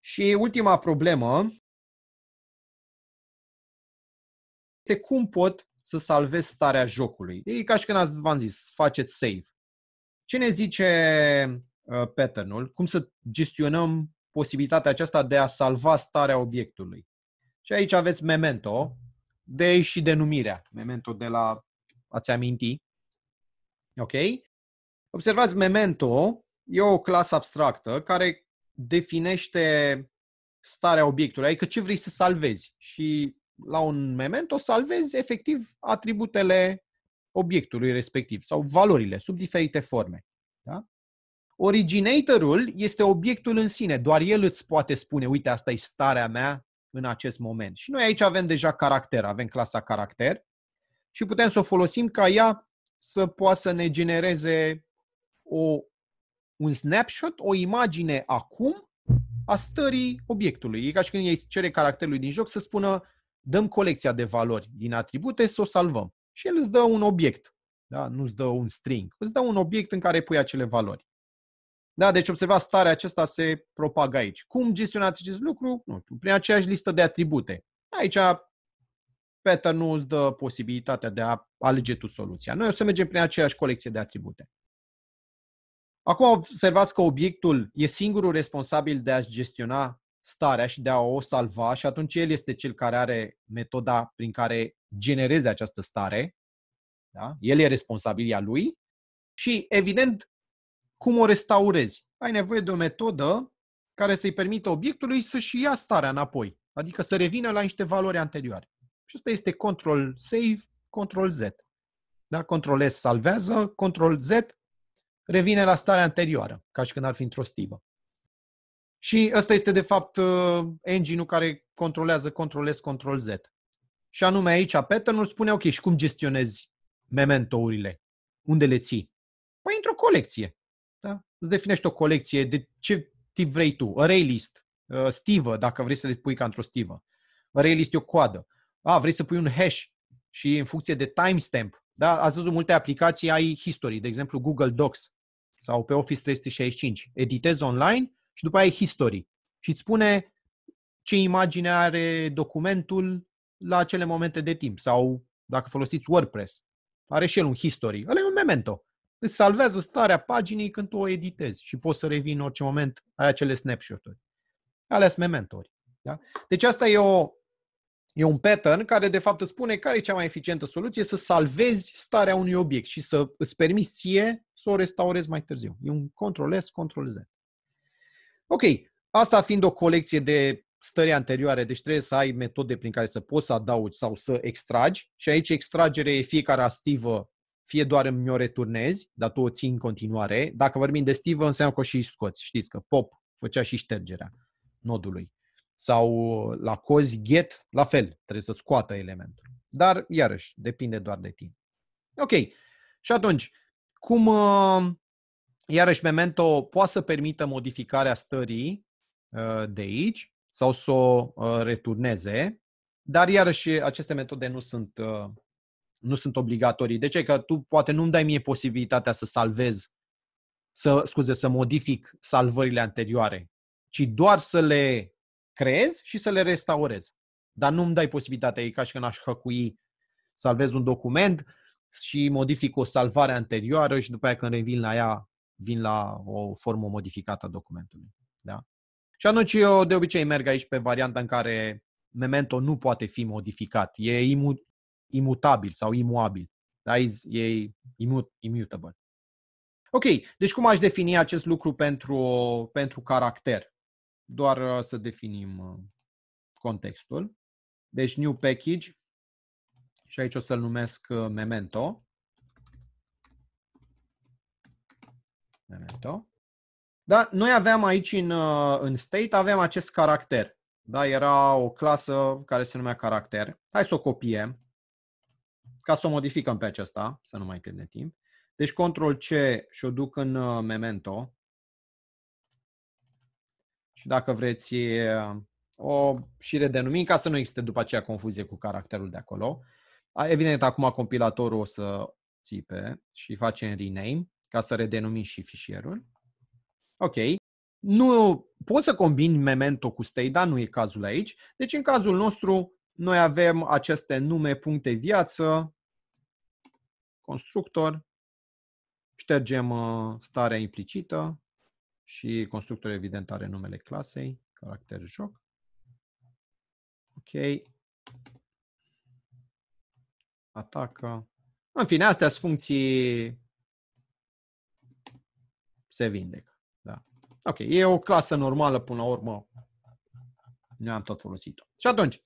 Și ultima problemă este cum pot să salvez starea jocului. E ca și când v-am zis, faceți save. Ce ne zice ă, pattern-ul? Cum să gestionăm posibilitatea aceasta de a salva starea obiectului? Și aici aveți memento, de și denumirea. Memento de la ați aminti. Ok? Observați, memento e o clasă abstractă care definește starea obiectului, adică ce vrei să salvezi. Și la un moment o salvezi efectiv atributele obiectului respectiv sau valorile sub diferite forme. Da? Originatorul este obiectul în sine, doar el îți poate spune, uite, asta e starea mea în acest moment. Și noi aici avem deja caracter, avem clasa caracter și putem să o folosim ca ea să poată să ne genereze o un snapshot, o imagine acum a stării obiectului. E ca și când îi cere caracterului din joc să spună dăm colecția de valori din atribute să o salvăm. Și el îți dă un obiect, da? nu îți dă un string. Îți dă un obiect în care pui acele valori. Da, deci observați, starea aceasta se propagă aici. Cum gestionați acest lucru? Nu știu, prin aceeași listă de atribute. Aici pattern nu îți dă posibilitatea de a alege tu soluția. Noi o să mergem prin aceeași colecție de atribute. Acum observați că obiectul e singurul responsabil de a gestiona starea și de a o salva și atunci el este cel care are metoda prin care genereze această stare. Da? El e responsabilia lui și, evident, cum o restaurezi? Ai nevoie de o metodă care să-i permită obiectului să-și ia starea înapoi, adică să revină la niște valori anterioare. Și asta este control save, control Z. Da? Control S salvează, control Z revine la starea anterioară, ca și când ar fi într-o stivă. Și ăsta este, de fapt, uh, engine-ul care controlează Ctrl S, Ctrl Z. Și anume aici, pattern-ul spune, ok, și cum gestionezi mementourile? Unde le ții? Păi într-o colecție. Da? Îți definești o colecție de ce tip vrei tu. Array list, uh, stivă, dacă vrei să le pui ca într-o stivă. Array list e o coadă. A, vrei să pui un hash și în funcție de timestamp. Da? Ați văzut multe aplicații, ai history, de exemplu Google Docs sau pe Office 365. Editezi online și după aia e history. Și îți spune ce imagine are documentul la acele momente de timp. Sau dacă folosiți WordPress, are și el un history. Ăla e un memento. Îți salvează starea paginii când tu o editezi și poți să revii în orice moment, ai acele snapshot-uri. Alea sunt mementori. Da? Deci asta e o E un pattern care, de fapt, îți spune care e cea mai eficientă soluție să salvezi starea unui obiect și să îți permiți ție să o restaurezi mai târziu. E un control S, control Z. Ok, asta fiind o colecție de stări anterioare, deci trebuie să ai metode prin care să poți să adaugi sau să extragi și aici extragere e fiecare astivă, fie doar îmi o returnezi, dar tu o ții în continuare. Dacă vorbim de stivă, înseamnă că o și scoți. Știți că pop făcea și ștergerea nodului sau uh, la cozi get, la fel, trebuie să scoată elementul. Dar, iarăși, depinde doar de tine. Ok. Și atunci, cum, uh, iarăși, Memento poate să permită modificarea stării uh, de aici sau să o returneze, dar, iarăși, aceste metode nu sunt, nu sunt obligatorii. De ce? Că tu poate nu-mi dai mie posibilitatea să salvez, să, scuze, să modific salvările anterioare, ci doar să le creez și să le restaurez. Dar nu-mi dai posibilitatea, e ca și când aș hăcui, salvez un document și modific o salvare anterioară și după aia când revin la ea, vin la o formă modificată a documentului. Da? Și atunci eu de obicei merg aici pe varianta în care memento nu poate fi modificat. E imu- imutabil sau imuabil. Da? E imut- immutable. Ok, deci cum aș defini acest lucru pentru, pentru caracter? doar uh, să definim uh, contextul. Deci new package și aici o să-l numesc uh, memento. Memento. Da, noi aveam aici în, în state, aveam acest caracter. Da, era o clasă care se numea caracter. Hai să o copiem ca să o modificăm pe acesta, să nu mai pierdem timp. Deci control C și o duc în memento și dacă vreți uh, o și redenumim ca să nu existe după aceea confuzie cu caracterul de acolo. Evident, acum compilatorul o să țipe și facem rename ca să redenumim și fișierul. Ok. Nu pot să combin memento cu stay, dar nu e cazul aici. Deci în cazul nostru noi avem aceste nume, puncte viață, constructor, ștergem uh, starea implicită, și constructorul evident, are numele clasei, caracter joc. Ok. Atacă. În fine, astea sunt funcții se vindecă. Da. Ok, e o clasă normală până la urmă. Nu am tot folosit-o. Și atunci,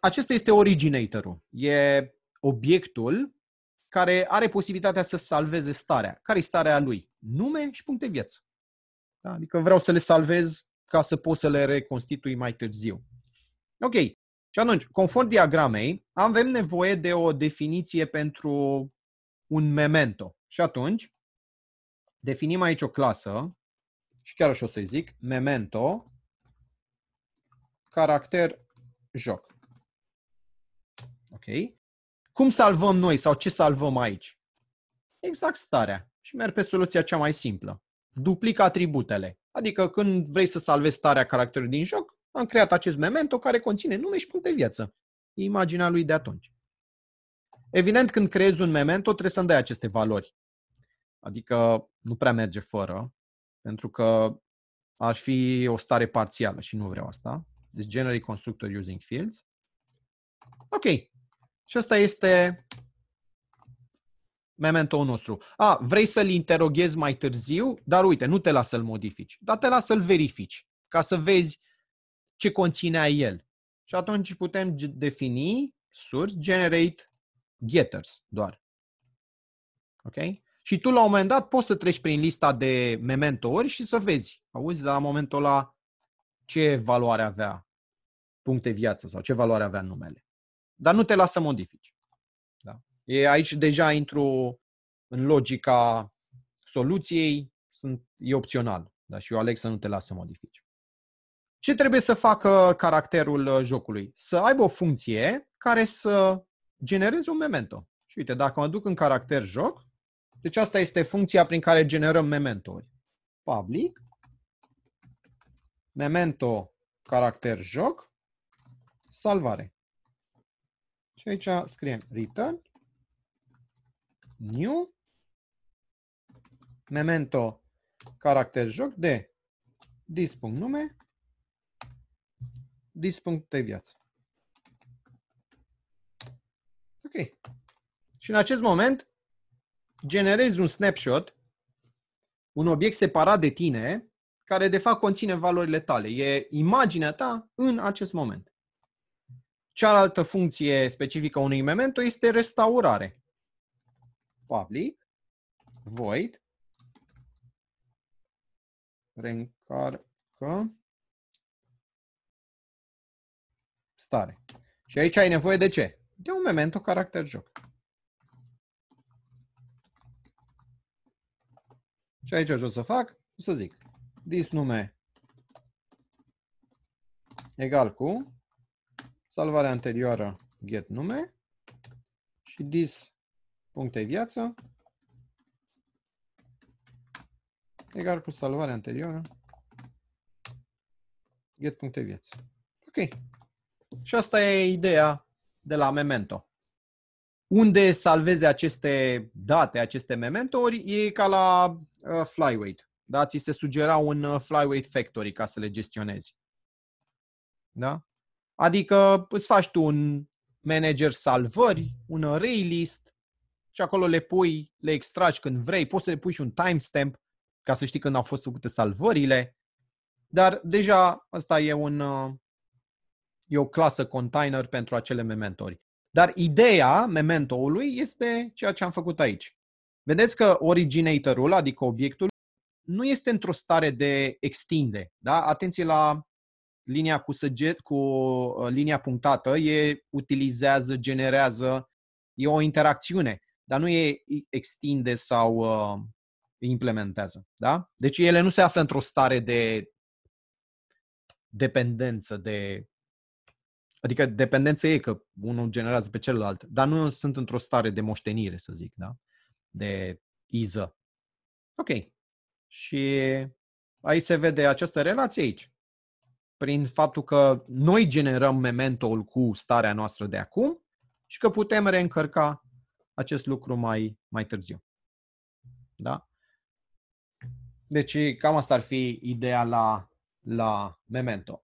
acesta este originatorul. E obiectul care are posibilitatea să salveze starea. Care e starea lui? Nume și puncte vieță. viață. Da? Adică vreau să le salvez ca să pot să le reconstitui mai târziu. Ok. Și atunci, conform diagramei, avem nevoie de o definiție pentru un memento. Și atunci, definim aici o clasă, și chiar așa o să-i zic, memento, caracter joc. Ok? Cum salvăm noi sau ce salvăm aici? Exact starea. Și merg pe soluția cea mai simplă. Duplic atributele. Adică când vrei să salvezi starea caracterului din joc, am creat acest memento care conține nume și puncte viață. E imaginea lui de atunci. Evident, când creezi un memento, trebuie să-mi dai aceste valori. Adică nu prea merge fără, pentru că ar fi o stare parțială și nu vreau asta. Deci, generally constructor using fields. Ok. Și ăsta este memento nostru. A, vrei să-l interoghezi mai târziu, dar uite, nu te lasă să-l modifici, dar te lasă să-l verifici, ca să vezi ce conținea el. Și atunci putem defini source generate getters doar. Ok? Și tu la un moment dat poți să treci prin lista de mementouri și să vezi, auzi, de la momentul la ce valoare avea puncte viață sau ce valoare avea numele. Dar nu te lasă să modifici. Da? E aici deja intru în logica soluției, sunt, e opțional. Da? Și eu aleg să nu te las să modifici. Ce trebuie să facă caracterul uh, jocului? Să aibă o funcție care să genereze un memento. Și uite, dacă mă duc în caracter joc, deci asta este funcția prin care generăm mementouri. Public, memento, caracter joc, salvare. Și aici scriem return, new, memento, caracter joc de dis.nume, dis.de viață. Ok. Și în acest moment generezi un snapshot, un obiect separat de tine, care de fapt conține valorile tale. E imaginea ta în acest moment. Cealaltă funcție specifică unui memento este restaurare. Public void reîncarcă stare. Și aici ai nevoie de ce? De un memento caracter joc. Și aici ce o să fac? O să zic dis nume egal cu salvarea anterioară get nume și dis puncte viață egal cu salvarea anterioară get puncte viață. Ok. Și asta e ideea de la Memento. Unde salveze aceste date, aceste mementori, e ca la uh, flyweight. Da? Ți se sugera un uh, flyweight factory ca să le gestionezi. Da? Adică îți faci tu un manager salvări, un array list și acolo le pui, le extragi când vrei, poți să le pui și un timestamp ca să știi când au fost făcute salvările, dar deja asta e un e o clasă container pentru acele mementori. Dar ideea mementoului este ceea ce am făcut aici. Vedeți că originatorul, adică obiectul, nu este într-o stare de extinde. Da? Atenție la linia cu săget, cu uh, linia punctată, e utilizează, generează, e o interacțiune, dar nu e extinde sau uh, implementează. Da? Deci ele nu se află într-o stare de dependență, de Adică dependența e că unul generează pe celălalt, dar nu sunt într-o stare de moștenire, să zic, da? De iză. Ok. Și aici se vede această relație aici prin faptul că noi generăm mementoul cu starea noastră de acum și că putem reîncărca acest lucru mai, mai târziu. Da? Deci cam asta ar fi ideea la, la memento.